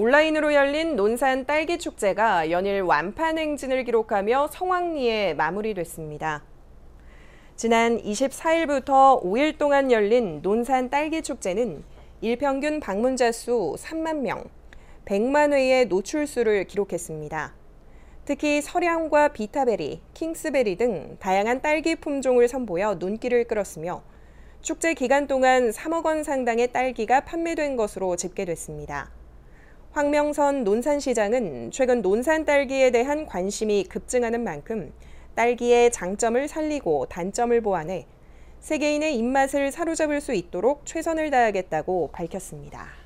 온라인으로 열린 논산 딸기 축제가 연일 완판 행진을 기록하며 성황리에 마무리됐습니다. 지난 24일부터 5일 동안 열린 논산 딸기 축제는 일평균 방문자 수 3만 명, 100만 회의 노출 수를 기록했습니다. 특히 서량과 비타베리, 킹스베리 등 다양한 딸기 품종을 선보여 눈길을 끌었으며 축제 기간 동안 3억 원 상당의 딸기가 판매된 것으로 집계됐습니다. 황명선 논산시장은 최근 논산 딸기에 대한 관심이 급증하는 만큼 딸기의 장점을 살리고 단점을 보완해 세계인의 입맛을 사로잡을 수 있도록 최선을 다하겠다고 밝혔습니다.